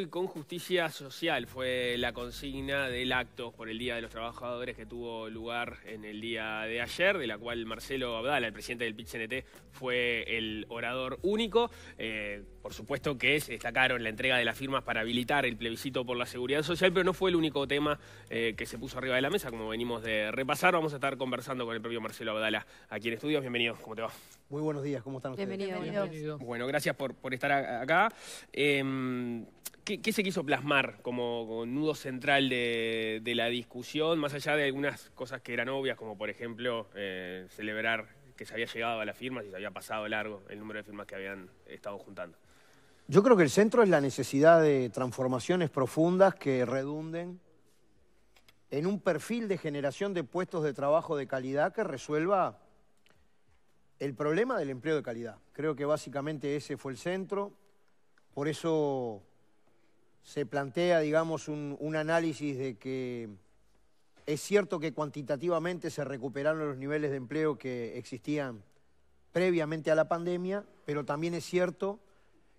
y con justicia social fue la consigna del acto por el Día de los Trabajadores que tuvo lugar en el día de ayer, de la cual Marcelo Abdala, el presidente del PIT-CNT, fue el orador único. Eh, por supuesto que se destacaron la entrega de las firmas para habilitar el plebiscito por la seguridad social, pero no fue el único tema eh, que se puso arriba de la mesa, como venimos de repasar. Vamos a estar conversando con el propio Marcelo Abdala aquí en estudios. Bienvenido, ¿cómo te va? Muy buenos días, ¿cómo están ustedes? Bienvenido. Bienvenido. Bueno, gracias por, estar acá. Em, ¿Qué, se quiso plasmar como, nudo central de, la discusión, más allá de algunas cosas que eran obvias, como por ejemplo eh, celebrar que se había llegado a las firmas y se había pasado largo el número de firmas que habían estado juntando? Yo creo que el centro es la necesidad de transformaciones profundas que redunden en un perfil de generación de puestos de trabajo de calidad que resuelva el problema del empleo de calidad. Creo que básicamente ese fue el centro. Por eso se plantea, digamos, un, análisis de que es cierto que cuantitativamente se recuperaron los niveles de empleo que existían previamente a la pandemia, pero también es cierto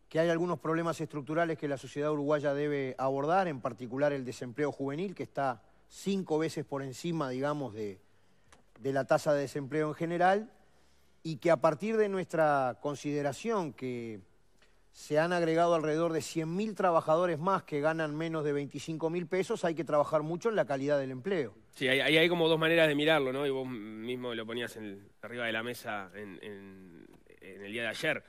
que hay algunos problemas estructurales que la sociedad uruguaya debe abordar, en particular el desempleo juvenil, que está cinco veces por encima, digamos, de, de la tasa de desempleo en general, y que a partir de nuestra consideración que se han agregado alrededor de 100.000 trabajadores más que ganan menos de 25.000 pesos, hay que trabajar mucho en la calidad del empleo. Sí, hay, hay, como dos maneras de mirarlo, ¿no? Y vos mismo lo ponías arriba de la mesa en, el día de ayer.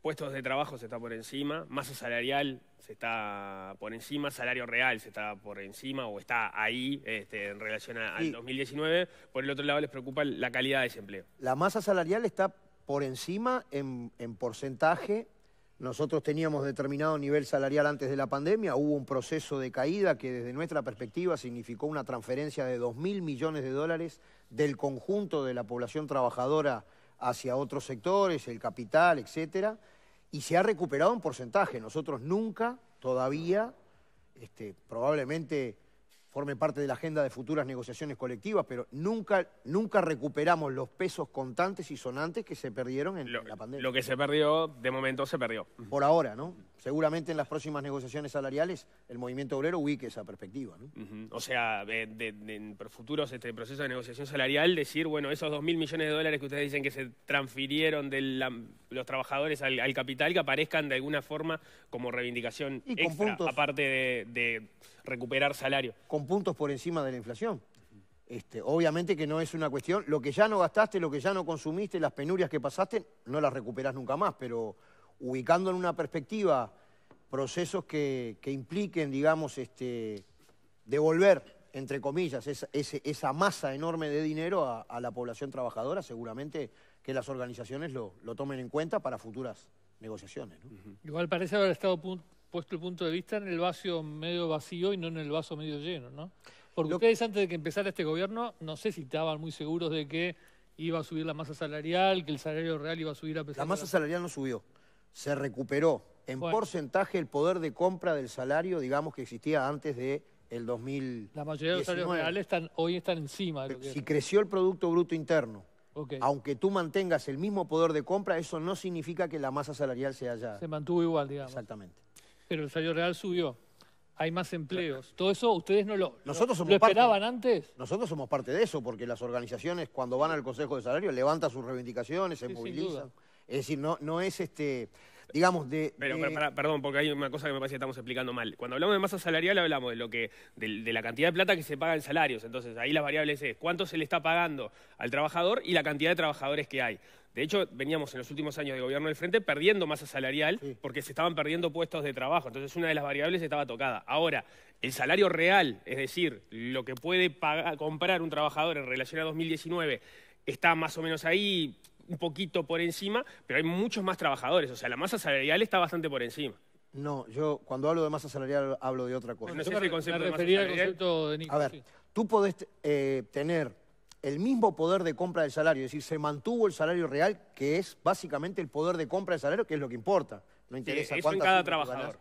Puestos de trabajo se está por encima, masa salarial se está por encima, salario real se está por encima o está ahí este, en relación al 2019. Por el otro lado les preocupa la calidad de ese empleo. La masa salarial está por encima en porcentaje nosotros teníamos determinado nivel salarial antes de la pandemia, hubo un proceso de caída que desde nuestra perspectiva significó una transferencia de 2.000 millones de dólares del conjunto de la población trabajadora hacia otros sectores, el capital, etcétera, y se ha recuperado un porcentaje. Nosotros nunca, todavía, este, probablemente forme parte de la agenda de futuras negociaciones colectivas, pero nunca, nunca recuperamos los pesos contantes y sonantes que se perdieron en, la pandemia. Lo que se perdió, de momento se perdió. Por ahora, ¿no? Seguramente en las próximas negociaciones salariales el movimiento obrero ubique esa perspectiva, ¿no? O sea, de, en futuros este proceso de negociación salarial, decir, bueno, esos 2.000 millones de dólares que ustedes dicen que se transfirieron del los trabajadores al, capital que aparezcan de alguna forma como reivindicación extra, aparte de, recuperar salario. Con puntos por encima de la inflación. Este, obviamente que no es una cuestión, lo que ya no gastaste, lo que ya no consumiste, las penurias que pasaste, no las recuperás nunca más, pero ubicando en una perspectiva procesos que, impliquen, digamos, este, devolver entre comillas, esa, masa enorme de dinero a la población trabajadora, seguramente que las organizaciones lo, tomen en cuenta para futuras negociaciones. Igual parece haber estado puesto el punto de vista en el vaso medio vacío y no en el vaso medio lleno, ¿no? Porque ustedes antes de que empezara este gobierno, no sé si estaban muy seguros de que iba a subir la masa salarial, que el salario real iba a subir a pesar La masa salarial no subió, se recuperó en porcentaje el poder de compra del salario, digamos, que existía antes de el 2000. La mayoría de los salarios reales están, hoy están encima. De lo que si creció el Producto Bruto Interno, aunque tú mantengas el mismo poder de compra, eso no significa que la masa salarial se haya... Se mantuvo igual, digamos. Exactamente. Pero el salario real subió. Hay más empleos. Todo eso ustedes no lo, Nosotros somos ¿lo esperaban antes. Nosotros somos parte de eso, porque las organizaciones cuando van al Consejo de Salario levantan sus reivindicaciones, se movilizan. Es decir, no, no es este digamos, de... Pero, perdón, porque hay una cosa que me parece que estamos explicando mal. Cuando hablamos de masa salarial hablamos de, lo que, de, la cantidad de plata que se paga en salarios. Entonces, ahí las variables es cuánto se le está pagando al trabajador y la cantidad de trabajadores que hay. De hecho, veníamos en los últimos años de gobierno del Frente perdiendo masa salarial porque se estaban perdiendo puestos de trabajo. Entonces, una de las variables estaba tocada. Ahora, el salario real, es decir, lo que puede comprar un trabajador en relación a 2019, está más o menos ahí, un poquito por encima, pero hay muchos más trabajadores. O sea, la masa salarial está bastante por encima. No, yo cuando hablo de masa salarial hablo de otra cosa. No, sé concepto de A ver, tú podés eh, tener el mismo poder de compra del salario, es decir, se mantuvo el salario real, que es básicamente el poder de compra del salario, que es lo que importa. No interesa sí, eso en cada trabajador.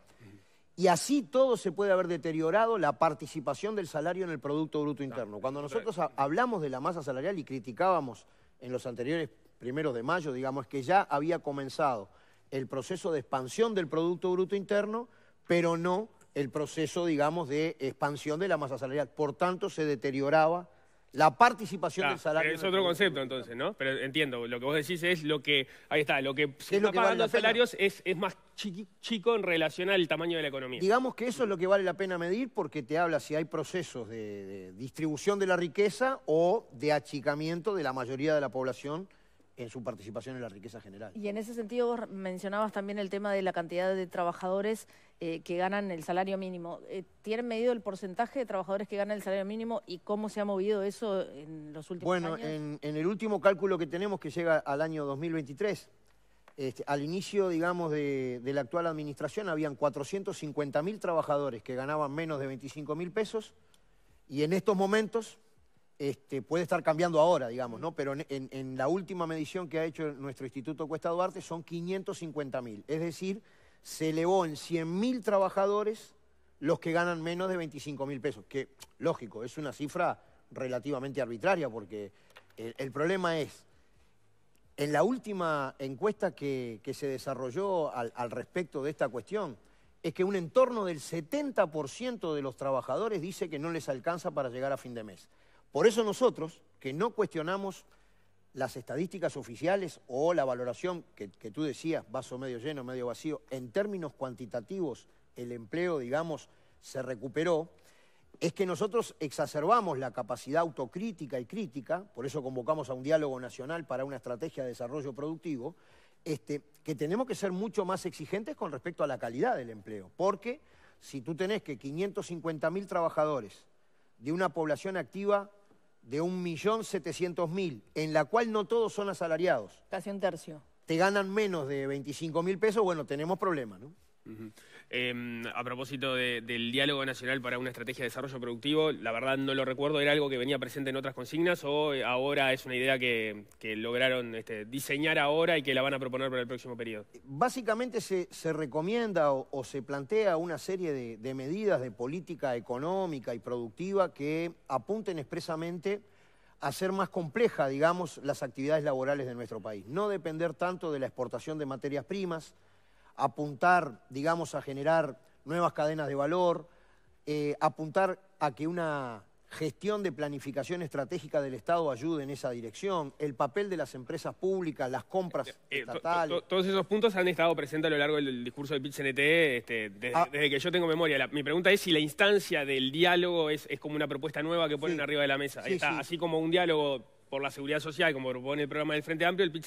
Y así todo se puede haber deteriorado la participación del salario en el Producto Bruto Interno. Cuando nosotros hablamos de la masa salarial y criticábamos en los anteriores primero de mayo, digamos, es que ya había comenzado el proceso de expansión del Producto Bruto Interno, pero no el proceso, digamos, de expansión de la masa salarial. Por tanto, se deterioraba la participación ah, del salario. es otro concepto entonces, ¿no? Pero entiendo, lo que vos decís es lo que, ahí está, lo que se está pagando salarios es, más chico en relación al tamaño de la economía. Digamos que eso es lo que vale la pena medir porque te habla si hay procesos de distribución de la riqueza o de achicamiento de la mayoría de la población en su participación en la riqueza general. Y en ese sentido vos mencionabas también el tema de la cantidad de trabajadores eh, que ganan el salario mínimo. Eh, ¿Tienen medido el porcentaje de trabajadores que ganan el salario mínimo y cómo se ha movido eso en los últimos años? Bueno, en, el último cálculo que tenemos que llega al año 2023, este, al inicio, digamos, de, de, la actual administración habían 450.000 trabajadores que ganaban menos de 25.000 pesos y en estos momentos este, puede estar cambiando ahora, digamos, ¿no? Pero en, la última medición que ha hecho nuestro Instituto Cuesta Duarte son 550 mil. Es decir, se elevó en 100 mil trabajadores los que ganan menos de 25 mil pesos. Que, lógico, es una cifra relativamente arbitraria porque el, problema es... En la última encuesta que, se desarrolló al, respecto de esta cuestión, es que un entorno del 70% de los trabajadores dice que no les alcanza para llegar a fin de mes. Por eso nosotros, que no cuestionamos las estadísticas oficiales o la valoración que, tú decías, vaso medio lleno, medio vacío, en términos cuantitativos el empleo, digamos, se recuperó, es que nosotros exacerbamos la capacidad autocrítica y crítica, por eso convocamos a un diálogo nacional para una estrategia de desarrollo productivo, este, que tenemos que ser mucho más exigentes con respecto a la calidad del empleo, porque si tú tenés que 550.000 trabajadores de una población activa de 1.700.000, en la cual no todos son asalariados, Casi un tercio. te ganan menos de 25.000 pesos, bueno, tenemos problemas, ¿no? Em, a propósito del diálogo nacional para una estrategia de desarrollo productivo, la verdad no lo recuerdo, ¿era algo que venía presente en otras consignas o eh, ahora es una idea que, lograron este, diseñar ahora y que la van a proponer para el próximo periodo? Básicamente se, recomienda o, se plantea una serie de, medidas de política económica y productiva que apunten expresamente a hacer más compleja, digamos, las actividades laborales de nuestro país. No depender tanto de la exportación de materias primas, apuntar, digamos, a generar nuevas cadenas de valor, eh, apuntar a que una gestión de planificación estratégica del Estado ayude en esa dirección, el papel de las empresas públicas, las compras eh, eh, estatales. todos esos puntos han estado presentes a lo largo del discurso del PIT-CNT este, ah. desde, que yo tengo memoria. mi pregunta es si la instancia del diálogo es, como una propuesta nueva que ponen arriba de la mesa. así como un diálogo por la seguridad social, como propone el programa del Frente Amplio, el pit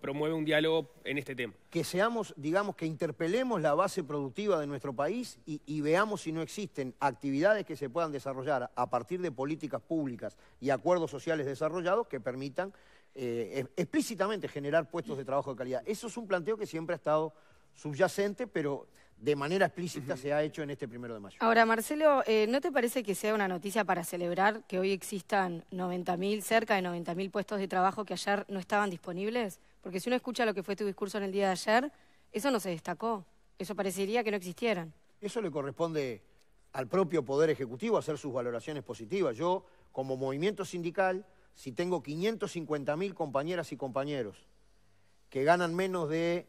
promueve un diálogo en este tema. Que seamos, digamos, que interpelemos la base productiva de nuestro país y, veamos si no existen actividades que se puedan desarrollar a partir de políticas públicas y acuerdos sociales desarrollados que permitan eh, explícitamente generar puestos de trabajo de calidad. Eso es un planteo que siempre ha estado subyacente, pero de manera explícita se ha hecho en este primero de mayo. Ahora, Marcelo, eh, ¿no te parece que sea una noticia para celebrar que hoy existan 90.000, cerca de 90.000 puestos de trabajo que ayer no estaban disponibles? Porque si uno escucha lo que fue tu discurso en el día de ayer, eso no se destacó, eso parecería que no existieran. Eso le corresponde al propio Poder Ejecutivo hacer sus valoraciones positivas. Yo, como movimiento sindical, si tengo 550.000 compañeras y compañeros que ganan menos de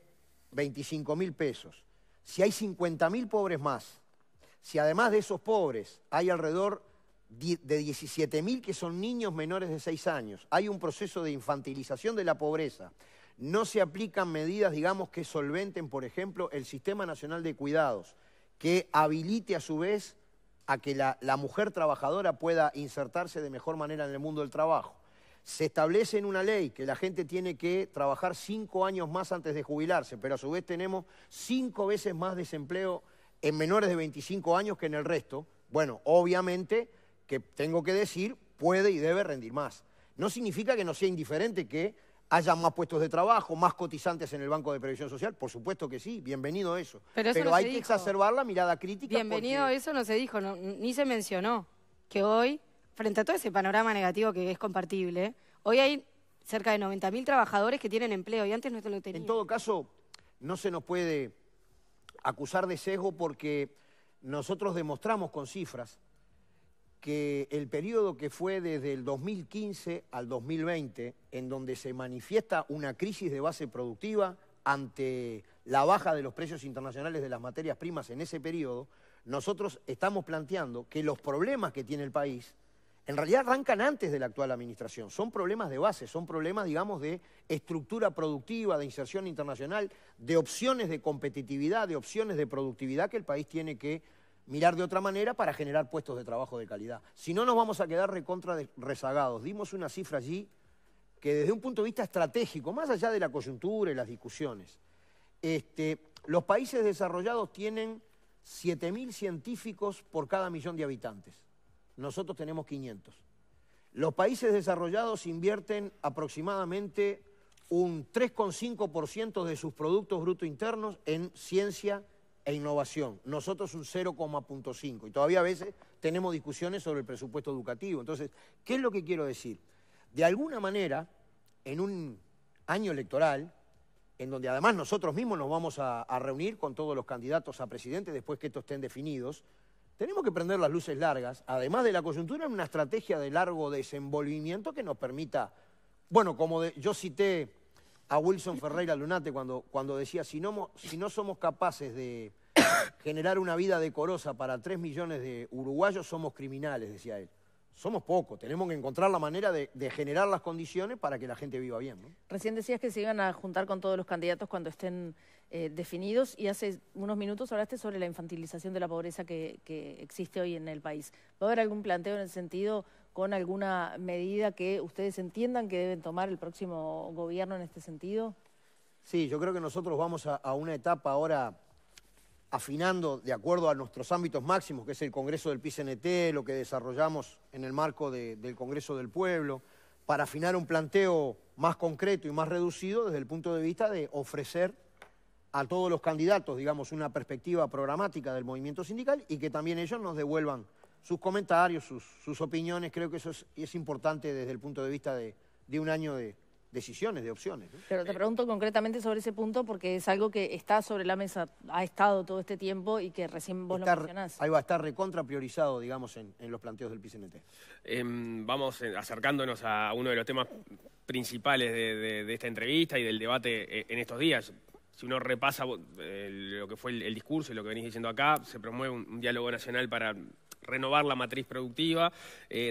25.000 pesos, si hay 50.000 pobres más, si además de esos pobres hay alrededor de 17.000 que son niños menores de 6 años, hay un proceso de infantilización de la pobreza, no se aplican medidas, digamos, que solventen, por ejemplo, el Sistema Nacional de Cuidados, que habilite a su vez a que la, la mujer trabajadora pueda insertarse de mejor manera en el mundo del trabajo se establece en una ley que la gente tiene que trabajar cinco años más antes de jubilarse, pero a su vez tenemos cinco veces más desempleo en menores de 25 años que en el resto. Bueno, obviamente que tengo que decir, puede y debe rendir más. No significa que no sea indiferente que haya más puestos de trabajo, más cotizantes en el Banco de Previsión Social, por supuesto que sí, bienvenido a eso. Pero, hay que exacerbar la mirada crítica. Bienvenido a eso no se dijo, ni se mencionó que hoy frente a todo ese panorama negativo que es compartible, hoy hay cerca de 90.000 trabajadores que tienen empleo y antes no lo tenían. En todo caso, no se nos puede acusar de sesgo porque nosotros demostramos con cifras que el periodo que fue desde el 2015 al 2020, en donde se manifiesta una crisis de base productiva ante la baja de los precios internacionales de las materias primas en ese periodo, nosotros estamos planteando que los problemas que tiene el país en realidad arrancan antes de la actual administración. Son problemas de base, son problemas, digamos, de estructura productiva, de inserción internacional, de opciones de competitividad, de opciones de productividad que el país tiene que mirar de otra manera para generar puestos de trabajo de calidad. Si no, nos vamos a quedar recontra rezagados. Dimos una cifra allí que desde un punto de vista estratégico, más allá de la coyuntura y las discusiones, este, los países desarrollados tienen 7.000 científicos por cada millón de habitantes nosotros tenemos 500. Los países desarrollados invierten aproximadamente un 3,5% de sus productos brutos internos en ciencia e innovación. Nosotros un 0,5%. Y todavía a veces tenemos discusiones sobre el presupuesto educativo. Entonces, ¿qué es lo que quiero decir? De alguna manera, en un año electoral, en donde además nosotros mismos nos vamos a, a reunir con todos los candidatos a presidente después que estos estén definidos, tenemos que prender las luces largas, además de la coyuntura, en una estrategia de largo desenvolvimiento que nos permita, bueno, como yo cité a Wilson Ferreira Lunate cuando, cuando decía, si no, si no somos capaces de generar una vida decorosa para 3 millones de uruguayos, somos criminales, decía él somos pocos, tenemos que encontrar la manera de, generar las condiciones para que la gente viva bien. Recién decías que se iban a juntar con todos los candidatos cuando estén eh, definidos y hace unos minutos hablaste sobre la infantilización de la pobreza que, existe hoy en el país. ¿Va a haber algún planteo en el sentido con alguna medida que ustedes entiendan que deben tomar el próximo gobierno en este sentido? Sí, yo creo que nosotros vamos a una etapa ahora afinando de acuerdo a nuestros ámbitos máximos, que es el Congreso del PCNT, lo que desarrollamos en el marco del Congreso del Pueblo, para afinar un planteo más concreto y más reducido desde el punto de vista de ofrecer a todos los candidatos, digamos, una perspectiva programática del movimiento sindical y que también ellos nos devuelvan sus comentarios, sus, opiniones. Creo que eso es, importante desde el punto de vista de un año de, decisiones, de opciones. Pero te eh. pregunto concretamente sobre ese punto porque es algo que está sobre la mesa, ha estado todo este tiempo y que recién vos lo mencionás. Ahí va a estar recontra priorizado, digamos, en, los planteos del PCNT. Em, vamos eh, acercándonos a uno de los temas principales de, esta entrevista y del debate eh, en estos días. Si uno repasa lo que fue el, discurso y lo que venís diciendo acá, se promueve un, diálogo nacional para renovar la matriz productiva,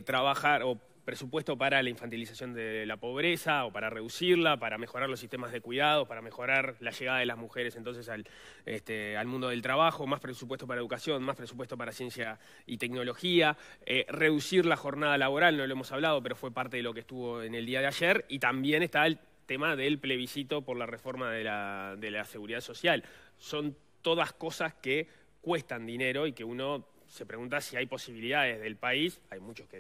trabajar o presupuesto para la infantilización de la pobreza o para reducirla, para mejorar los sistemas de cuidado, para mejorar la llegada de las mujeres entonces este, al, mundo del trabajo, más presupuesto para educación, más presupuesto para ciencia y tecnología, eh, reducir la jornada laboral, no lo hemos hablado, pero fue parte de lo que estuvo en el día de ayer, y también está el tema del plebiscito por la reforma de la, de la seguridad social. Son todas cosas que cuestan dinero y que uno se pregunta si hay posibilidades del país, hay muchos que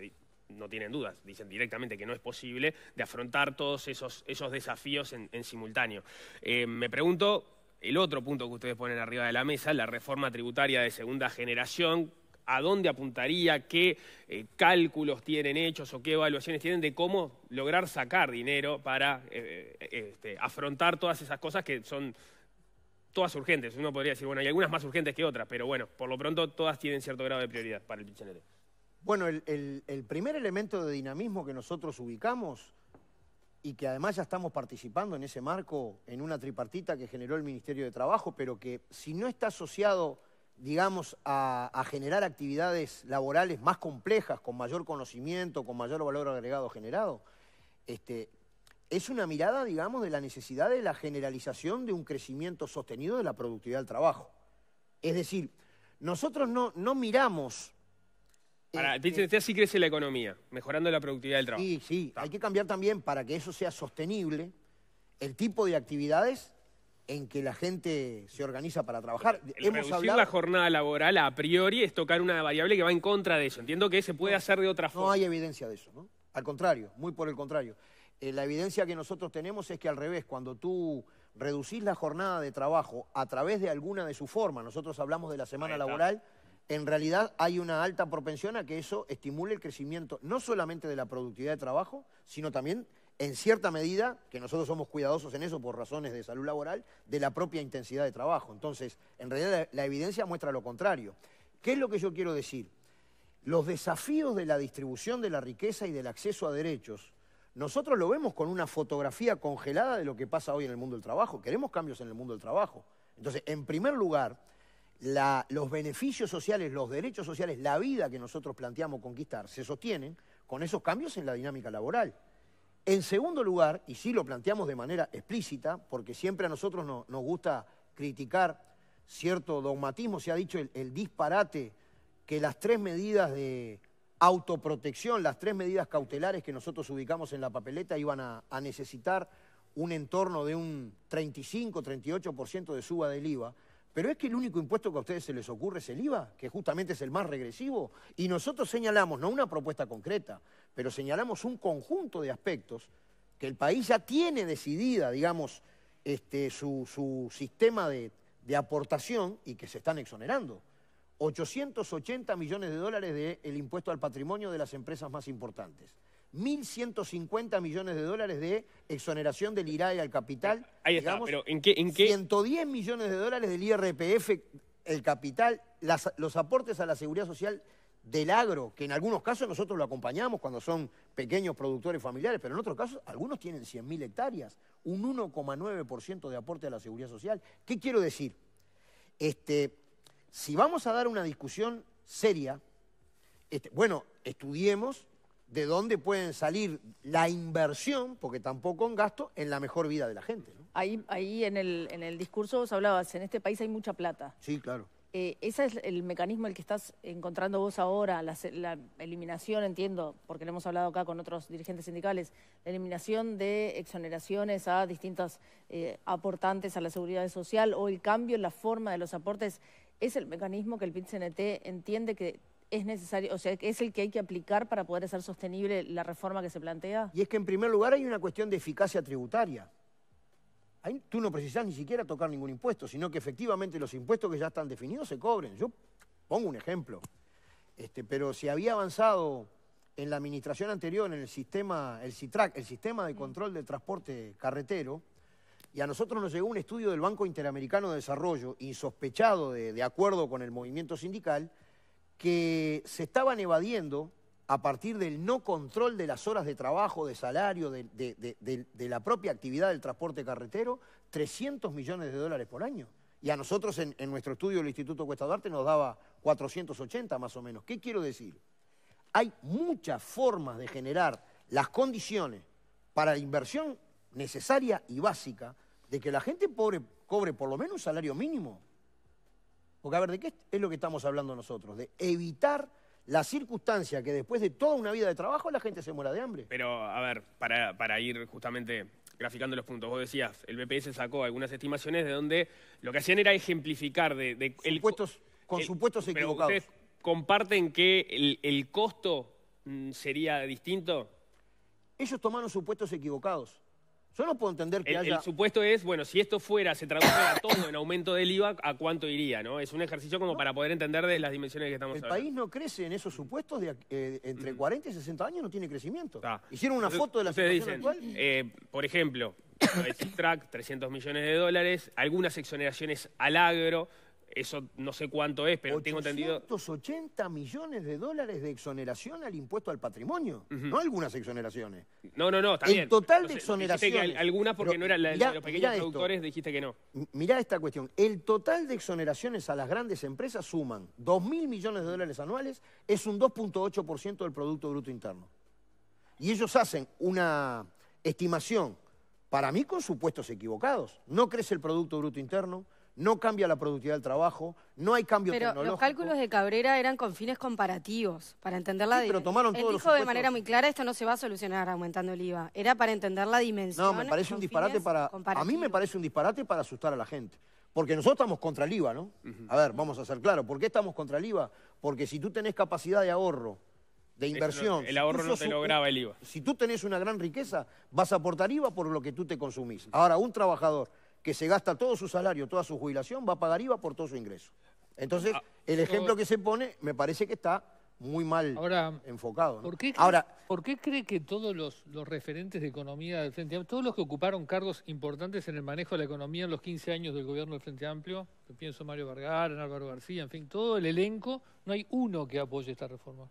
no tienen dudas, dicen directamente que no es posible, de afrontar todos esos, esos desafíos en, simultáneo. Eh, me pregunto, el otro punto que ustedes ponen arriba de la mesa, la reforma tributaria de segunda generación, ¿a dónde apuntaría? ¿Qué eh, cálculos tienen hechos o qué evaluaciones tienen de cómo lograr sacar dinero para eh, este, afrontar todas esas cosas que son todas urgentes? Uno podría decir, bueno, hay algunas más urgentes que otras, pero bueno, por lo pronto todas tienen cierto grado de prioridad para el pichanete. Bueno, el, primer elemento de dinamismo que nosotros ubicamos y que además ya estamos participando en ese marco, en una tripartita que generó el Ministerio de Trabajo, pero que si no está asociado, digamos, a, generar actividades laborales más complejas, con mayor conocimiento, con mayor valor agregado generado, este, es una mirada, digamos, de la necesidad de la generalización de un crecimiento sostenido de la productividad del trabajo. Es decir, nosotros no, no miramos Ahora, este dice, así crece la economía, mejorando la productividad del trabajo. Sí, sí. Hay que cambiar también para que eso sea sostenible el tipo de actividades en que la gente se organiza para trabajar. reducir la jornada laboral a priori es tocar una variable que va en contra de eso. Entiendo que se puede hacer de otra forma. No hay evidencia de eso, ¿no? Al contrario, muy por el contrario. Eh, la evidencia que nosotros tenemos es que al revés, cuando tú reducís la jornada de trabajo a través de alguna de sus formas, nosotros hablamos de la semana laboral en realidad hay una alta propensión a que eso estimule el crecimiento no solamente de la productividad de trabajo, sino también, en cierta medida, que nosotros somos cuidadosos en eso por razones de salud laboral, de la propia intensidad de trabajo. Entonces, en realidad la, evidencia muestra lo contrario. ¿Qué es lo que yo quiero decir? Los desafíos de la distribución de la riqueza y del acceso a derechos, nosotros lo vemos con una fotografía congelada de lo que pasa hoy en el mundo del trabajo. Queremos cambios en el mundo del trabajo. Entonces, en primer lugar, los beneficios sociales, los derechos sociales, la vida que nosotros planteamos conquistar, se sostienen con esos cambios en la dinámica laboral. En segundo lugar, y sí lo planteamos de manera explícita, porque siempre a nosotros nos gusta criticar cierto dogmatismo, se ha dicho el, disparate que las tres medidas de autoprotección, las tres medidas cautelares que nosotros ubicamos en la papeleta iban a, a necesitar un entorno de un 35-38% de suba del IVA. Pero es que el único impuesto que a ustedes se les ocurre es el IVA, que justamente es el más regresivo. Y nosotros señalamos, no una propuesta concreta, pero señalamos un conjunto de aspectos que el país ya tiene decidida, digamos, este, su, sistema de, aportación y que se están exonerando. 880 millones de dólares del impuesto al patrimonio de las empresas más importantes. 1.150 millones de dólares de exoneración del IRAE al capital. Eh, ahí está, pero ¿en qué, 110 millones de dólares del IRPF, el capital, los aportes a la seguridad social del agro, que en algunos casos nosotros lo acompañamos cuando son pequeños productores familiares, pero en otros casos algunos tienen 100.000 hectáreas, un 1,9% de aporte a la seguridad social. ¿Qué quiero decir? Este, si vamos a dar una discusión seria, este, bueno, estudiemos de dónde pueden salir la inversión, porque tampoco un gasto, en la mejor vida de la gente. Ahí, ahí en, el, en el discurso vos hablabas, en este país hay mucha plata. Sí, claro. Eh, ¿Ese es el mecanismo el que estás encontrando vos ahora? La, eliminación, entiendo, porque lo hemos hablado acá con otros dirigentes sindicales, la eliminación de exoneraciones a distintos eh, aportantes a la seguridad social o el cambio en la forma de los aportes, ¿es el mecanismo que el PIT-CNT entiende que es necesario, o sea, es el que hay que aplicar para poder hacer sostenible la reforma que se plantea? Y es que en primer lugar hay una cuestión de eficacia tributaria. tú no precisas ni siquiera tocar ningún impuesto, sino que efectivamente los impuestos que ya están definidos se cobren. Yo pongo un ejemplo. Este, pero si había avanzado en la administración anterior en el sistema, el CITRAC, el sistema de mm. control del transporte carretero, y a nosotros nos llegó un estudio del Banco Interamericano de Desarrollo, insospechado de acuerdo con el movimiento sindical, que se estaban evadiendo a partir del no control de las horas de trabajo, de salario, de, la propia actividad del transporte carretero, 300 millones de dólares por año. Y a nosotros en, nuestro estudio del Instituto Cuesta Duarte nos daba 480 más o menos. ¿Qué quiero decir? Hay muchas formas de generar las condiciones para la inversión necesaria y básica de que la gente pobre, cobre por lo menos un salario mínimo. Porque a ver, ¿de qué es lo que estamos hablando nosotros? De evitar la circunstancia que después de toda una vida de trabajo la gente se muera de hambre. Pero, a ver, para, ir justamente graficando los puntos. Vos decías, el BPS sacó algunas estimaciones de donde lo que hacían era ejemplificar de... de supuestos, con supuestos equivocados. ¿Ustedes comparten que el costo mm, sería distinto? Ellos tomaron supuestos equivocados. Yo no puedo entender que el, haya... El supuesto es, bueno, si esto fuera, se a todo en aumento del IVA, ¿a cuánto iría? no? Es un ejercicio como para poder entender de las dimensiones que estamos el hablando. El país no crece en esos supuestos de eh, entre 40 mm. y 60 años, no tiene crecimiento. Hicieron una foto de la situación actual. Eh, por ejemplo, track 300 millones de dólares, algunas exoneraciones al agro, eso no sé cuánto es, pero tengo entendido... 880 millones de dólares de exoneración al impuesto al patrimonio, no algunas exoneraciones. No, no, no, está El total de exoneraciones... algunas porque no eran las de los pequeños productores, dijiste que no. Mirá esta cuestión. El total de exoneraciones a las grandes empresas suman 2.000 millones de dólares anuales, es un 2.8% del Producto Bruto Interno. Y ellos hacen una estimación, para mí con supuestos equivocados. No crece el Producto Bruto Interno, no cambia la productividad del trabajo, no hay cambio pero tecnológico. los cálculos de Cabrera eran con fines comparativos, para entender la sí, pero tomaron dijo de manera muy clara, esto no se va a solucionar aumentando el IVA. Era para entender la dimensión. No, me parece un disparate para... A mí me parece un disparate para asustar a la gente. Porque nosotros estamos contra el IVA, ¿no? A ver, vamos a ser claros. ¿Por qué estamos contra el IVA? Porque si tú tenés capacidad de ahorro, de inversión. el ahorro no te lograba el eh, IVA. Si tú tenés una gran riqueza, vas a aportar IVA por lo que tú te consumís. Ahora, un trabajador que se gasta todo su salario, toda su jubilación, va a pagar IVA por todo su ingreso. Entonces, ah, el ejemplo que se pone me parece que está muy mal enfocado. ¿por, qué cree, ahora, ¿Por qué cree que todos los, referentes de economía del Frente Amplio, todos los que ocuparon cargos importantes en el manejo de la economía en los 15 años del gobierno del Frente Amplio, pienso Mario Vargas, Álvaro García, en fin, todo el elenco, no hay uno que apoye esta reforma?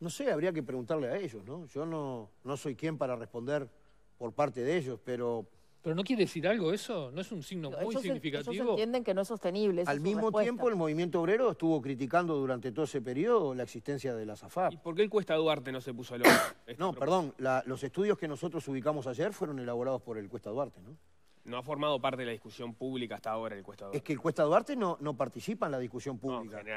No sé, habría que preguntarle a ellos, ¿no? Yo no, no soy quien para responder por parte de ellos, pero ¿Pero no quiere decir algo eso? ¿No es un signo muy significativo? entienden que no es sostenible. Al mismo tiempo, el movimiento obrero estuvo criticando durante todo ese periodo la existencia de la SAFAP. ¿Y por qué el Cuesta Duarte no se puso al ojo? No, perdón, los estudios que nosotros ubicamos ayer fueron elaborados por el Cuesta Duarte, ¿no? No ha formado parte de la discusión pública hasta ahora el Cuesta Duarte. Es que el Cuesta Duarte no, no participa en la discusión pública. No,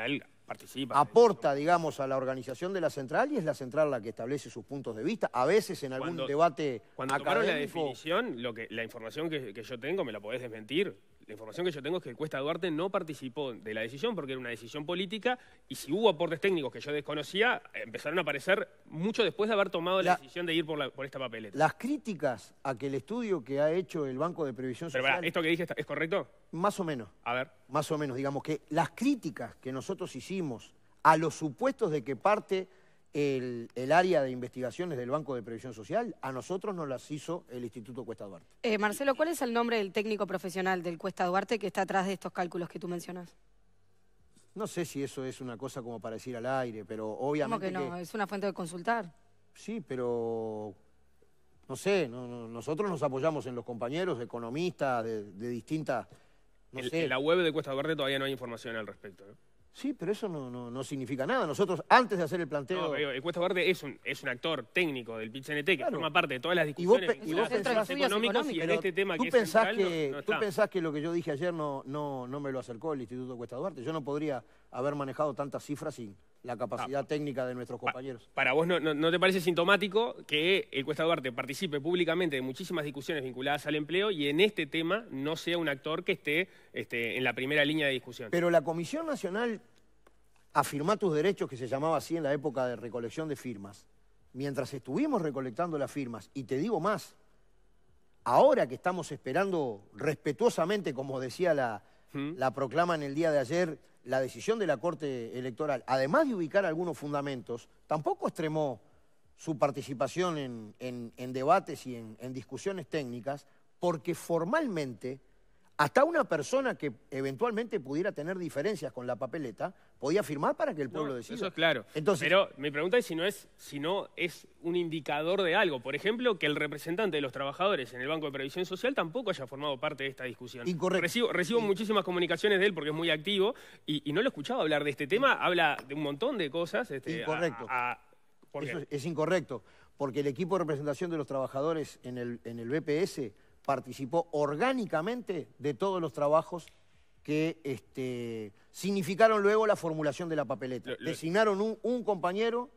participa. Aporta, digamos, a la organización de la central y es la central la que establece sus puntos de vista. A veces en algún debate cuando académico... la definición, lo que, la información que, que yo tengo, me la podés desmentir, la información que yo tengo es que Cuesta Duarte no participó de la decisión porque era una decisión política y si hubo aportes técnicos que yo desconocía, empezaron a aparecer mucho después de haber tomado la, decisión de ir por, esta papeleta. Las críticas a que el estudio que ha hecho el Banco de Previsión Social... Pero ¿esto que dije es correcto? Más o menos. A ver. Más o menos, digamos que las críticas que nosotros hicimos a los supuestos de que parte el, área de investigaciones del Banco de Previsión Social, a nosotros nos las hizo el Instituto Cuesta Duarte. Eh, Marcelo, ¿cuál es el nombre del técnico profesional del Cuesta Duarte que está atrás de estos cálculos que tú mencionas? No sé si eso es una cosa como para decir al aire, pero obviamente... ¿Cómo que no? Es una fuente de consultar. Sí, pero no sé, nosotros nos apoyamos en los compañeros, economistas de, distintas... en, la web de Cuesta Duarte todavía no hay información al respecto. ¿eh? Sí, pero eso no, significa nada. Nosotros, antes de hacer el planteo... No, Cuesta Duarte es un, es un actor técnico del Pitch que forma parte de todas las discusiones y vos, este tema que Tú pensás que lo que yo dije ayer no, no, no me lo acercó el Instituto Cuesta Duarte. Yo no podría haber manejado tantas cifras sin, la capacidad ah, técnica de nuestros compañeros. Para vos, no, te parece sintomático que el Cuesta Duarte participe públicamente de muchísimas discusiones vinculadas al empleo y en este tema no sea un actor que esté este, en la primera línea de discusión? Pero la Comisión Nacional afirmó tus derechos, que se llamaba así en la época de recolección de firmas, mientras estuvimos recolectando las firmas, y te digo más, ahora que estamos esperando respetuosamente, como decía la, la proclama en el día de ayer, la decisión de la Corte Electoral, además de ubicar algunos fundamentos, tampoco extremó su participación en, debates y en discusiones técnicas, porque formalmente hasta una persona que eventualmente pudiera tener diferencias con la papeleta podía firmar para que el pueblo decidiera. decida. Eso es claro. Pero mi pregunta es si no es, si no es un indicador de algo. Por ejemplo, que el representante de los trabajadores en el Banco de Previsión Social tampoco haya formado parte de esta discusión. Incorrecto. Recibo, muchísimas comunicaciones de él porque es muy activo y, no lo escuchaba hablar de este tema. Habla de un montón de cosas. Este, es incorrecto. Eso es, incorrecto. Porque el equipo de representación de los trabajadores en el BPS participó orgánicamente de todos los trabajos que este, significaron luego la formulación de la papeleta. Designaron un, compañero...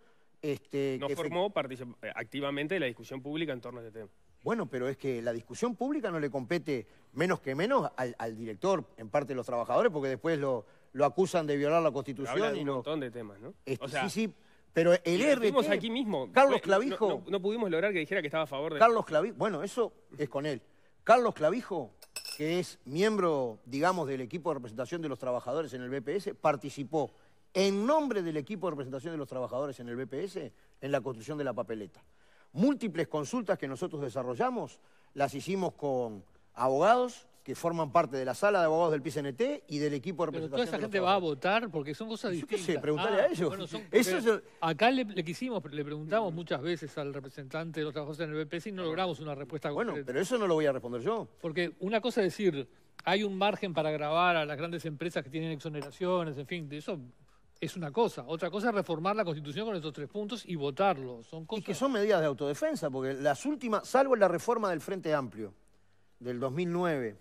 Este, no que formó eh, activamente la discusión pública en torno a este tema. Bueno, pero es que la discusión pública no le compete menos que menos al, director, en parte de los trabajadores, porque después lo, acusan de violar la Constitución. y un montón de temas, ¿no? sí, sí, pero el RT... aquí mismo. Carlos Clavijo... No, pudimos lograr que dijera que estaba a favor de... Carlos Clavijo... Bueno, eso es con él. Carlos Clavijo, que es miembro, digamos, del equipo de representación de los trabajadores en el BPS, participó en nombre del equipo de representación de los trabajadores en el BPS en la construcción de la papeleta. Múltiples consultas que nosotros desarrollamos las hicimos con abogados, que forman parte de la sala de abogados del PCNT y del equipo de representación. Pero toda esa gente va a votar porque son cosas distintas. preguntarle ah, a ellos. Acá le, quisimos, le preguntamos muchas veces al representante de los trabajadores en el BPC y no logramos una respuesta Bueno, pero eso no lo voy a responder yo. Porque una cosa es decir, hay un margen para grabar a las grandes empresas que tienen exoneraciones, en fin, de eso es una cosa. Otra cosa es reformar la Constitución con estos tres puntos y votarlo. Son Y que son medidas de autodefensa, porque las últimas, salvo la reforma del Frente Amplio del 2009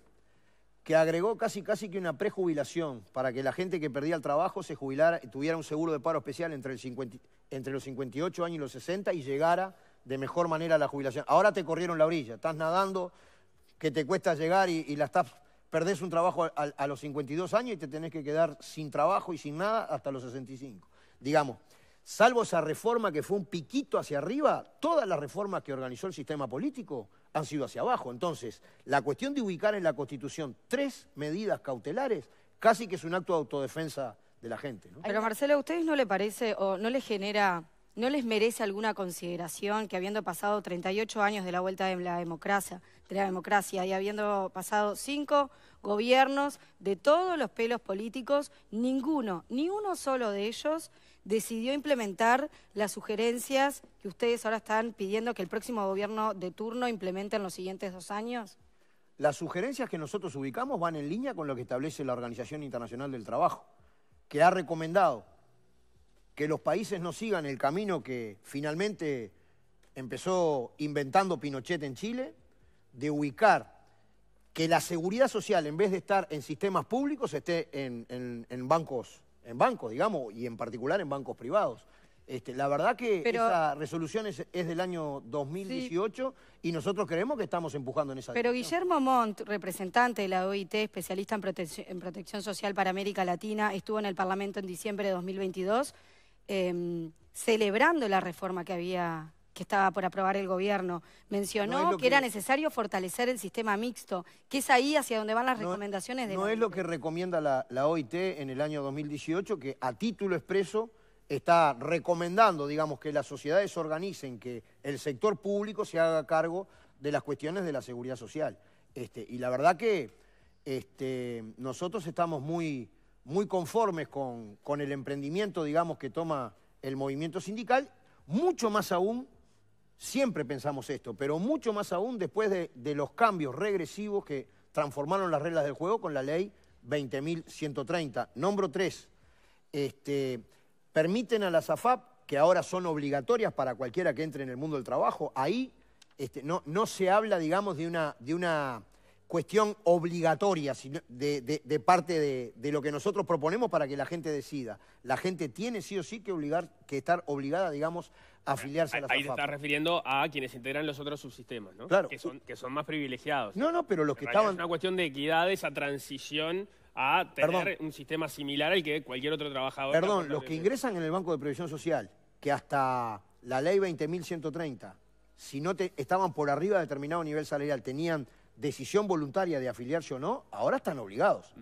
que agregó casi casi que una prejubilación para que la gente que perdía el trabajo se jubilara, y tuviera un seguro de paro especial entre, el entre los 58 años y los 60 y llegara de mejor manera a la jubilación. Ahora te corrieron la orilla, estás nadando, que te cuesta llegar y, la estás, perdés un trabajo a, a los 52 años y te tenés que quedar sin trabajo y sin nada hasta los 65. Digamos, salvo esa reforma que fue un piquito hacia arriba, todas las reformas que organizó el sistema político han sido hacia abajo. Entonces, la cuestión de ubicar en la Constitución tres medidas cautelares casi que es un acto de autodefensa de la gente. Pero Marcelo, ¿a ustedes no le parece o no les genera, no les merece alguna consideración que habiendo pasado 38 años de la vuelta de la democracia, de la democracia y habiendo pasado cinco gobiernos de todos los pelos políticos, ninguno, ni uno solo de ellos decidió implementar las sugerencias que ustedes ahora están pidiendo que el próximo gobierno de turno implemente en los siguientes dos años? Las sugerencias que nosotros ubicamos van en línea con lo que establece la Organización Internacional del Trabajo, que ha recomendado que los países no sigan el camino que finalmente empezó inventando Pinochet en Chile, de ubicar que la seguridad social, en vez de estar en sistemas públicos, esté en, en bancos en bancos, digamos, y en particular en bancos privados. Este, la verdad que esa resolución es, del año 2018 y nosotros creemos que estamos empujando en esa Pero Guillermo Montt, representante de la OIT, especialista en, protección social para América Latina, estuvo en el Parlamento en diciembre de 2022 eh, em, celebrando la reforma que había que estaba por aprobar el gobierno. Mencionó que, era necesario fortalecer el sistema mixto, que es ahí hacia donde van las recomendaciones de... No es lo que recomienda la, OIT en el año 2018, que a título expreso está recomendando, digamos, que las sociedades se organicen, que el sector público se haga cargo de las cuestiones de la seguridad social. Este, y la verdad que este, nosotros estamos muy, muy conformes con, con el emprendimiento, digamos, que toma el movimiento sindical, mucho más aún Siempre pensamos esto, pero mucho más aún después de, los cambios regresivos que transformaron las reglas del juego con la ley 20.130. Nombro tres. Este, permiten a las AFAP, que ahora son obligatorias para cualquiera que entre en el mundo del trabajo, ahí este, no, se habla, digamos, de una, de una cuestión obligatoria sino de, parte de, de, lo que nosotros proponemos para que la gente decida. La gente tiene sí o sí que, obligar, que estar obligada, digamos, afiliarse a la Ahí te refiriendo a quienes integran los otros subsistemas, ¿no? Claro. Que son, más privilegiados. No, no, pero los que estaban... Es una cuestión de equidad, esa transición a tener un sistema similar al que cualquier otro trabajador... Perdón, los que ingresan en el Banco de Previsión Social, que hasta la ley 20.130, si no te, estaban por arriba de determinado nivel salarial, tenían decisión voluntaria de afiliarse o no, ahora están obligados.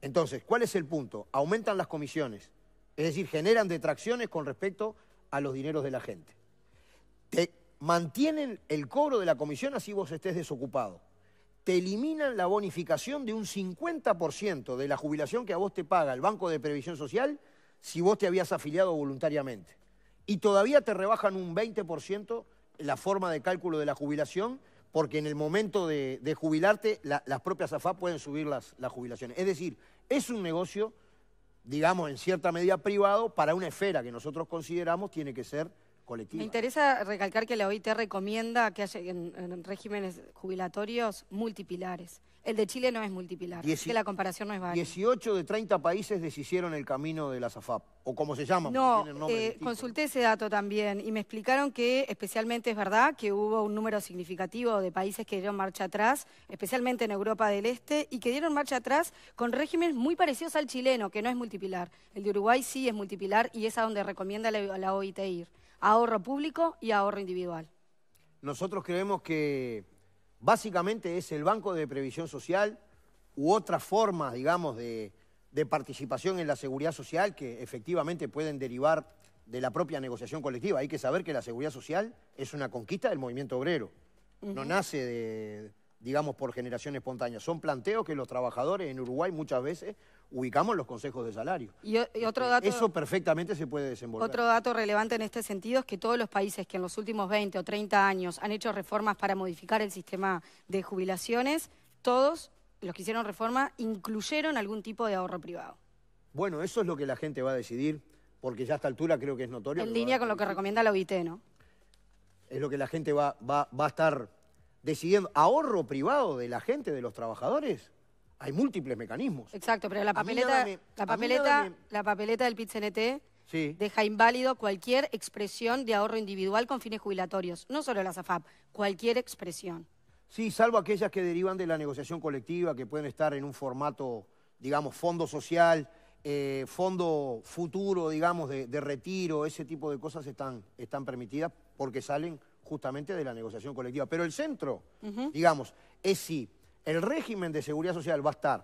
Entonces, ¿cuál es el punto? Aumentan las comisiones, es decir, generan detracciones con respecto a los dineros de la gente. Te mantienen el cobro de la comisión así vos estés desocupado. Te eliminan la bonificación de un 50% de la jubilación que a vos te paga el Banco de Previsión Social si vos te habías afiliado voluntariamente. Y todavía te rebajan un 20% la forma de cálculo de la jubilación, porque en el momento de, jubilarte las propias AFA pueden subir las, las jubilaciones. Es decir, es un negocio digamos, en cierta medida privado para una esfera que nosotros consideramos tiene que ser colectiva. Me interesa recalcar que la OIT recomienda que haya regímenes jubilatorios multipilares. El de Chile no es multipilar, así que la comparación no es válida. 18 de 30 países deshicieron el camino de la SAFAP, o como se llama. No, eh, consulté ese dato también y me explicaron que especialmente es verdad que hubo un número significativo de países que dieron marcha atrás, especialmente en Europa del Este, y que dieron marcha atrás con regímenes muy parecidos al chileno, que no es multipilar. El de Uruguay sí es multipilar y es a donde recomienda la OIT ir. Ahorro público y ahorro individual. Nosotros creemos que básicamente es el Banco de Previsión Social u otras formas, digamos, de, participación en la seguridad social que efectivamente pueden derivar de la propia negociación colectiva. Hay que saber que la seguridad social es una conquista del movimiento obrero. No nace de, digamos, por generación espontánea. Son planteos que los trabajadores en Uruguay muchas veces ubicamos los consejos de salario. Y, otro dato, Eso perfectamente se puede desenvolver. Otro dato relevante en este sentido es que todos los países que en los últimos 20 o 30 años han hecho reformas para modificar el sistema de jubilaciones, todos los que hicieron reforma incluyeron algún tipo de ahorro privado. Bueno, eso es lo que la gente va a decidir, porque ya a esta altura creo que es notorio. En línea con lo que recomienda la OIT, ¿no? Es lo que la gente va, va, va a estar decidiendo ahorro privado de la gente, de los trabajadores, hay múltiples mecanismos. Exacto, pero la papeleta, la, papeleta la papeleta del pit deja inválido cualquier expresión de ahorro individual con fines jubilatorios, no solo las AFAP, cualquier expresión. Sí, salvo aquellas que derivan de la negociación colectiva, que pueden estar en un formato, digamos, fondo social, eh, fondo futuro, digamos, de, retiro, ese tipo de cosas están, están permitidas porque salen justamente de la negociación colectiva. Pero el centro, digamos, es si el régimen de seguridad social va a estar,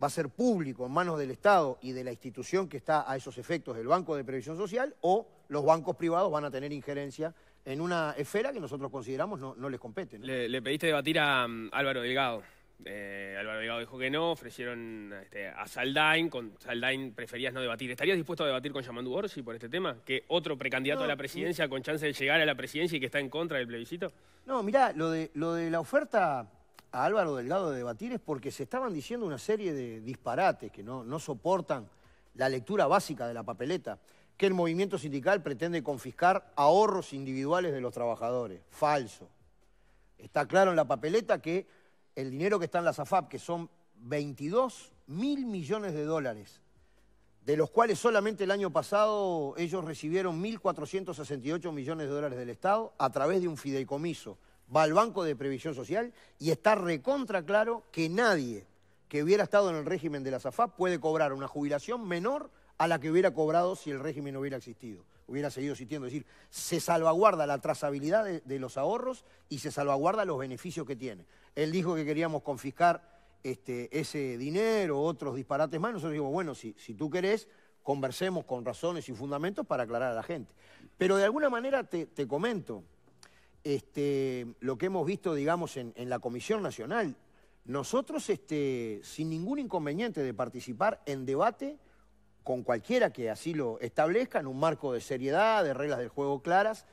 va a ser público en manos del Estado y de la institución que está a esos efectos, el Banco de Previsión Social, o los bancos privados van a tener injerencia en una esfera que nosotros consideramos no, les compete. Le, pediste debatir a mm, Álvaro Delgado. Eh, Álvaro Delgado dijo que no, ofrecieron este, a Saldain, con Saldain preferías no debatir. ¿Estarías dispuesto a debatir con Yamandu Orsi por este tema? ¿Que otro precandidato a la presidencia con chance de llegar a la presidencia y que está en contra del plebiscito? No, mirá, lo de, lo de la oferta a Álvaro Delgado de debatir es porque se estaban diciendo una serie de disparates que no, no soportan la lectura básica de la papeleta, que el movimiento sindical pretende confiscar ahorros individuales de los trabajadores. Falso. Está claro en la papeleta que el dinero que está en la SAFAP, que son 22 mil millones de dólares, de los cuales solamente el año pasado ellos recibieron 1.468 millones de dólares del Estado a través de un fideicomiso. Va al Banco de Previsión Social y está recontra claro que nadie que hubiera estado en el régimen de la AFAP puede cobrar una jubilación menor a la que hubiera cobrado si el régimen no hubiera existido hubiera seguido existiendo. Es decir, se salvaguarda la trazabilidad de, los ahorros y se salvaguarda los beneficios que tiene. Él dijo que queríamos confiscar este, ese dinero, otros disparates más. Nosotros dijimos, bueno, si, si tú querés, conversemos con razones y fundamentos para aclarar a la gente. Pero de alguna manera te, comento, este, lo que hemos visto, digamos, en, la Comisión Nacional, nosotros, este, sin ningún inconveniente de participar en debate con cualquiera que así lo establezca, en un marco de seriedad, de reglas del juego claras.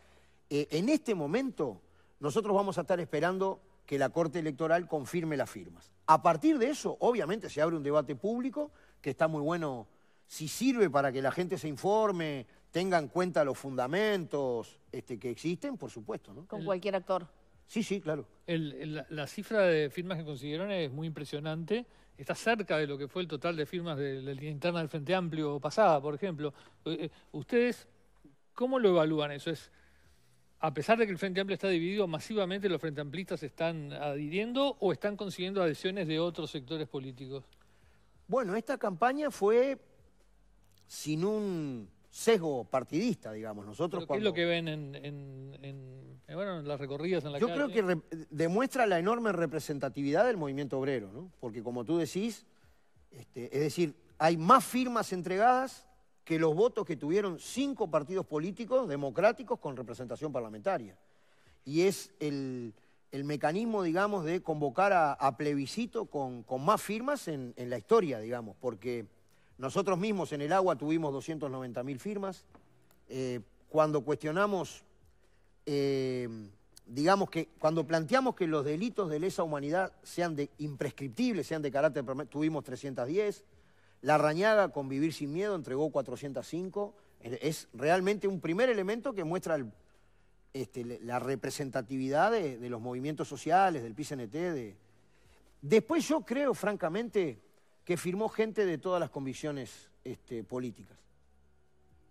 Eh, en este momento nosotros vamos a estar esperando que la Corte Electoral confirme las firmas. A partir de eso, obviamente, se abre un debate público que está muy bueno si sirve para que la gente se informe, tenga en cuenta los fundamentos este, que existen, por supuesto. Con cualquier actor. Sí, sí, claro. la cifra de firmas que consiguieron es muy impresionante está cerca de lo que fue el total de firmas de la línea interna del Frente Amplio pasada, por ejemplo. Eh, eh, ¿Ustedes cómo lo evalúan eso? ¿Es, a pesar de que el Frente Amplio está dividido, masivamente los Frente Amplistas están adhiriendo o están consiguiendo adhesiones de otros sectores políticos? Bueno, esta campaña fue sin un sesgo partidista, digamos. Nosotros ¿Qué es lo que ven en, las recorridas en la Yo creo que demuestra la enorme representatividad del movimiento obrero, ¿no? Porque como tú decís, este, es decir, hay más firmas entregadas que los votos que tuvieron cinco partidos políticos democráticos con representación parlamentaria. Y es el, mecanismo, digamos, de convocar a, plebiscito con, más firmas en, en la historia, digamos, porque nosotros mismos en el agua tuvimos 290.000 firmas. Eh, cuando cuestionamos, eh, digamos que, cuando planteamos que los delitos de lesa humanidad sean de imprescriptibles, sean de carácter tuvimos 310. La Rañaga con Vivir sin Miedo entregó 405. Es realmente un primer elemento que muestra este, la representatividad de, los movimientos sociales, del PCNT. Después yo creo, francamente, que firmó gente de todas las convicciones este, políticas.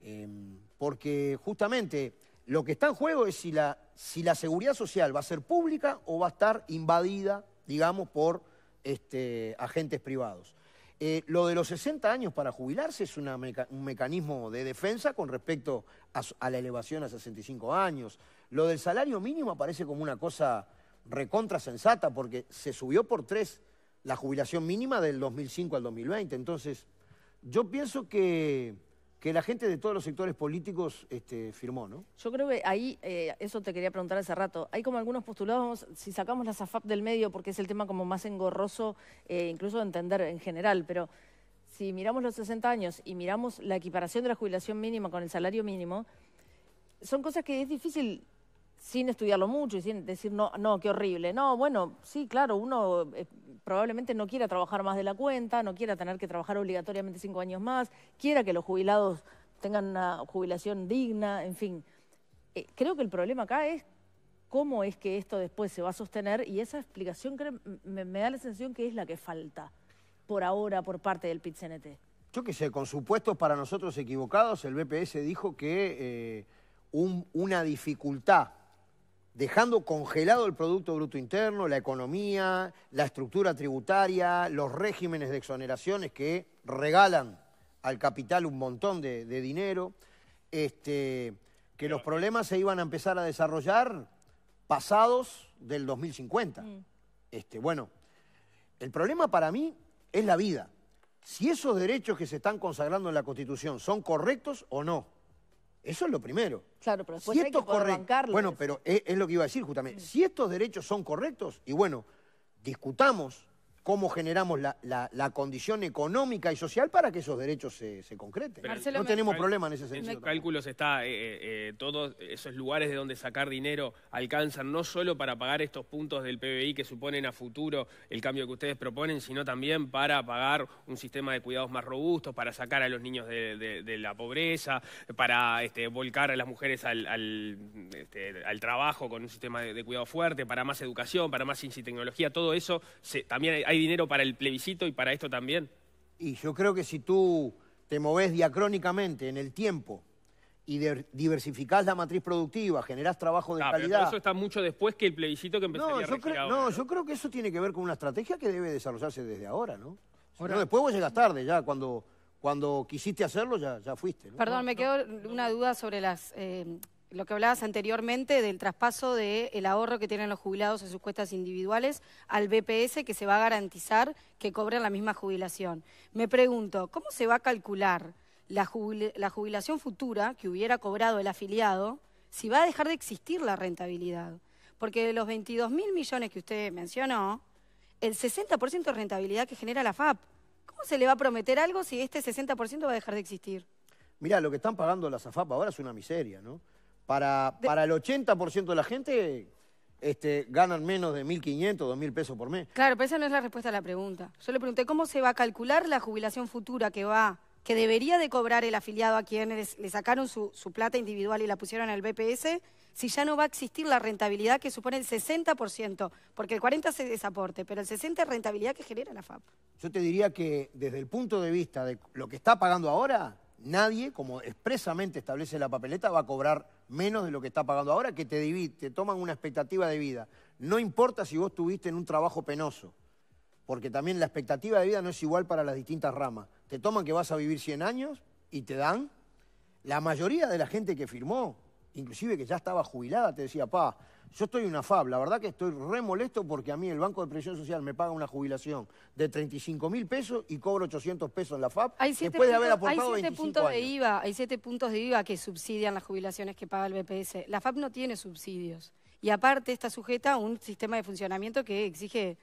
Em, porque justamente lo que está en juego es si la, seguridad social va a ser pública o va a estar invadida, digamos, por este, agentes privados. Eh, lo de los 60 años para jubilarse es un mecanismo de defensa con respecto a, la elevación a 65 años. Lo del salario mínimo aparece como una cosa recontrasensata porque se subió por tres la jubilación mínima del 2005 al 2020. Entonces, yo pienso que, la gente de todos los sectores políticos este, firmó, ¿no? Yo creo que ahí, eh, eso te quería preguntar hace rato, hay como algunos postulados, si sacamos la SAFAP del medio, porque es el tema como más engorroso, eh, incluso de entender en general, pero si miramos los 60 años y miramos la equiparación de la jubilación mínima con el salario mínimo, son cosas que es difícil sin estudiarlo mucho y sin decir, no, no, qué horrible. No, bueno, sí, claro, uno eh, probablemente no quiera trabajar más de la cuenta, no quiera tener que trabajar obligatoriamente cinco años más, quiera que los jubilados tengan una jubilación digna, en fin. Eh, creo que el problema acá es cómo es que esto después se va a sostener y esa explicación me, da la sensación que es la que falta por ahora por parte del pit -CNT. Yo qué sé, con supuestos para nosotros equivocados, el BPS dijo que eh, una dificultad dejando congelado el Producto Bruto Interno, la economía, la estructura tributaria, los regímenes de exoneraciones que regalan al capital un montón de, dinero, este, que los problemas se iban a empezar a desarrollar pasados del 2050. Mm. Este, bueno, el problema para mí es la vida. Si esos derechos que se están consagrando en la Constitución son correctos o no. Eso es lo primero. Claro, pero después hay Bueno, pero es, lo que iba a decir justamente. Si estos derechos son correctos, y bueno, discutamos cómo generamos la, la, condición económica y social para que esos derechos se, se concreten. no tenemos problema en ese sentido. En cálculos está, eh, eh, eh, todos esos lugares de donde sacar dinero alcanzan no solo para pagar estos puntos del PBI que suponen a futuro el cambio que ustedes proponen, sino también para pagar un sistema de cuidados más robusto, para sacar a los niños de, la pobreza, para este, volcar a las mujeres al, este, al, trabajo con un sistema de, de, cuidado fuerte, para más educación, para más ciencia y tecnología. Todo eso también hay ¿Hay dinero para el plebiscito y para esto también? Y yo creo que si tú te moves diacrónicamente en el tiempo y de, diversificás la matriz productiva, generás trabajo de ah, calidad. Pero eso está mucho después que el plebiscito que empezó no, yo a creo, no, yo creo que eso tiene que ver con una estrategia que debe desarrollarse desde ahora, ¿no? después vos llegas tarde ya, cuando, cuando quisiste hacerlo ya, ya fuiste. Perdón, me quedó una duda sobre las... Eh, lo que hablabas anteriormente del traspaso del ahorro que tienen los jubilados en sus cuestas individuales al BPS que se va a garantizar que cobren la misma jubilación. Me pregunto, ¿cómo se va a calcular la, jubilación futura que hubiera cobrado el afiliado si va a dejar de existir la rentabilidad? Porque de los 22 mil millones que usted mencionó, el 60% de rentabilidad que genera la FAP, ¿cómo se le va a prometer algo si este 60% va a dejar de existir? Mirá, lo que están pagando las AFAP ahora es una miseria, ¿no? Para, el 80% de la gente este, ganan menos de 1.500, 2.000 pesos por mes. Claro, pero esa no es la respuesta a la pregunta. Yo le pregunté cómo se va a calcular la jubilación futura que va que debería de cobrar el afiliado a quienes le sacaron su, plata individual y la pusieron al BPS, si ya no va a existir la rentabilidad que supone el 60%, porque el 40% se desaporte, pero el 60% es rentabilidad que genera la FAP. Yo te diría que desde el punto de vista de lo que está pagando ahora, nadie, como expresamente establece la papeleta, va a cobrar menos de lo que está pagando ahora, que te, toman una expectativa de vida. No importa si vos tuviste en un trabajo penoso, porque también la expectativa de vida no es igual para las distintas ramas. Te toman que vas a vivir 100 años y te dan. La mayoría de la gente que firmó, inclusive que ya estaba jubilada, te decía, pa, yo estoy una FAB, la verdad que estoy re molesto porque a mí el Banco de Previsión Social me paga una jubilación de 35 mil pesos y cobro 800 pesos en la FAB después de haber aportado hay siete puntos de IVA, Hay siete puntos de IVA que subsidian las jubilaciones que paga el BPS. La FAB no tiene subsidios y aparte está sujeta a un sistema de funcionamiento que exige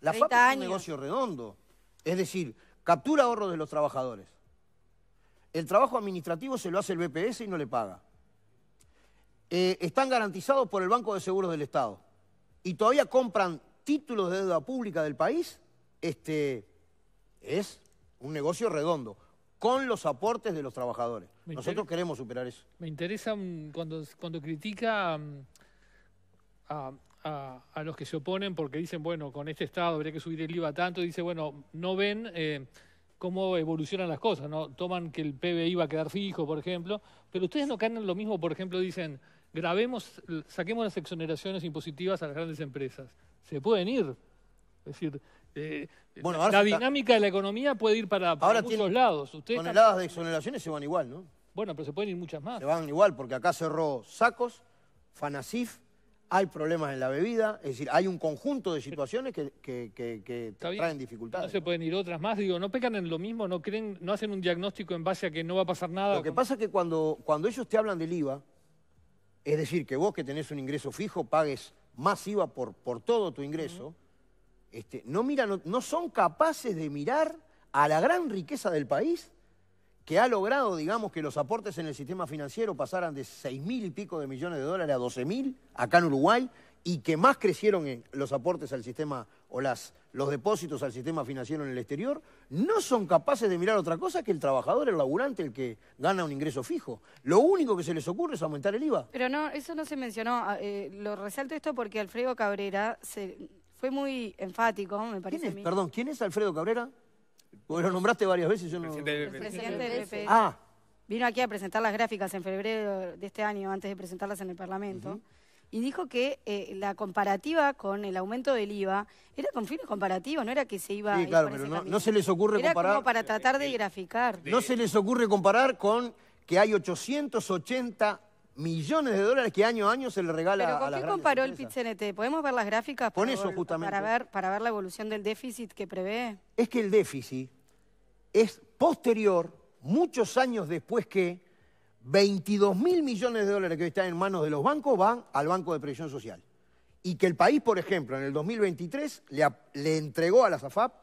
La FAP es un negocio redondo, es decir, captura ahorros de los trabajadores. El trabajo administrativo se lo hace el BPS y no le paga. Eh, están garantizados por el Banco de Seguros del Estado y todavía compran títulos de deuda pública del país, este, es un negocio redondo, con los aportes de los trabajadores. Nosotros queremos superar eso. Me interesa mm, cuando, cuando critica mm, a, los que se oponen porque dicen, bueno, con este Estado habría que subir el IVA tanto, dice, bueno, no ven... Eh, cómo evolucionan las cosas, ¿no? Toman que el PBI va a quedar fijo, por ejemplo, pero ustedes no caen lo mismo, por ejemplo, dicen, grabemos, saquemos las exoneraciones impositivas a las grandes empresas. Se pueden ir. Es decir, eh, la dinámica de la economía puede ir para, todos ahora lados. Ustedes toneladas de exoneraciones se van igual, ¿no? Bueno, pero se pueden ir muchas más. Se van igual, porque acá cerró Sacos, Fanasif, hay problemas en la bebida, es decir, hay un conjunto de situaciones que, traen dificultades. No se pueden ir otras más, digo, no pecan en lo mismo, no creen, no hacen un diagnóstico en base a que no va a pasar nada. Lo que pasa es que cuando, cuando ellos te hablan del IVA, es decir, que vos que tenés un ingreso fijo pagues más IVA por, por todo tu ingreso, este, no, miran, no son capaces de mirar a la gran riqueza del país que ha logrado, digamos, que los aportes en el sistema financiero pasaran de 6 mil y pico de millones de dólares a 12 mil acá en Uruguay y que más crecieron los aportes al sistema o las, los depósitos al sistema financiero en el exterior, no son capaces de mirar otra cosa que el trabajador, el laburante, el que gana un ingreso fijo. Lo único que se les ocurre es aumentar el IVA. Pero no, eso no se mencionó. Ah, eh, lo resalto esto porque Alfredo Cabrera se, fue muy enfático, me parece. ¿Quién Perdón, ¿quién es Alfredo Cabrera? ¿Vos lo nombraste varias veces. Yo no... Presidente Presidente del Ah. Vino aquí a presentar las gráficas en febrero de este año, antes de presentarlas en el Parlamento. Y dijo que eh, la comparativa con el aumento del IVA era con fines comparativos, no era que se iba... Sí, claro, pero no, se les ocurre era Como para tratar de eh, eh, graficar. No se les ocurre comparar con que hay 880 millones de dólares que año a año se le regala ¿Pero con qué comparó el pit ¿Podemos ver las gráficas? eso, Para ver, para ver la evolución del déficit que prevé. Es que el déficit es posterior, muchos años después que 22 mil millones de dólares que están en manos de los bancos van al Banco de Previsión Social. Y que el país, por ejemplo, en el 2023 le, le entregó a la SAFAP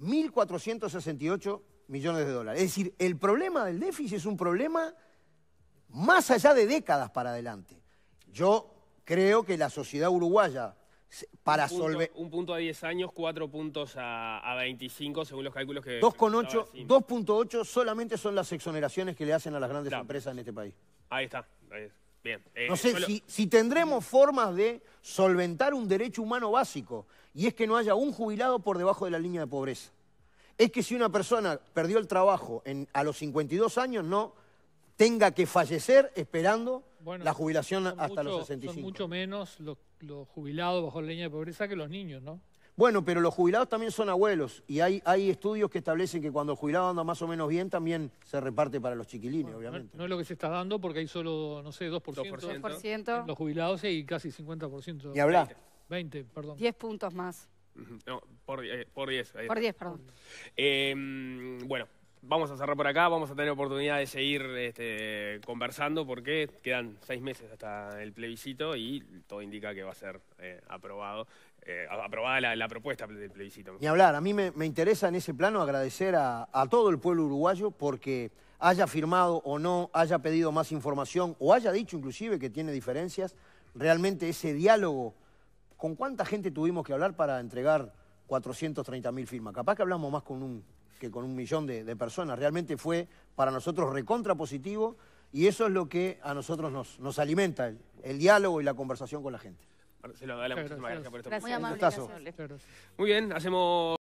1.468 millones de dólares. Es decir, el problema del déficit es un problema más allá de décadas para adelante. Yo creo que la sociedad uruguaya para solventar... Un punto a 10 años, cuatro puntos a, a 25, según los cálculos que... 2,8 solamente son las exoneraciones que le hacen a las grandes empresas en este país. Ahí está, Bien. Eh, no sé si, tendremos formas de solventar un derecho humano básico, y es que no haya un jubilado por debajo de la línea de pobreza. Es que si una persona perdió el trabajo en, a los 52 años, no tenga que fallecer esperando la jubilación hasta los 65. Son mucho menos los, jubilados bajo leña de pobreza que los niños, ¿no? Bueno, pero los jubilados también son abuelos y hay, hay estudios que establecen que cuando el jubilado anda más o menos bien también se reparte para los chiquilines, obviamente. No, es lo que se está dando porque hay solo, no sé, 2%, 2%. los jubilados y casi 50%. Y habrá? 20, perdón. 10 puntos más. No, por 10. Eh, por 10, perdón. Em, bueno, vamos a cerrar por acá, vamos a tener oportunidad de seguir este, conversando porque quedan seis meses hasta el plebiscito y todo indica que va a ser eh, aprobado. Eh, aprobada la, propuesta del plebiscito. Y hablar, a mí me, interesa en ese plano agradecer a, a todo el pueblo uruguayo porque haya firmado o no, haya pedido más información o haya dicho inclusive que tiene diferencias, realmente ese diálogo, ¿con cuánta gente tuvimos que hablar para entregar 430.000 firmas? Capaz que hablamos más con un que con un millón de, personas. Realmente fue para nosotros recontra positivo y eso es lo que a nosotros nos, nos alimenta, el, diálogo y la conversación con la gente. Marcelo, muchísimas gracias por esto. Muy bien, hacemos...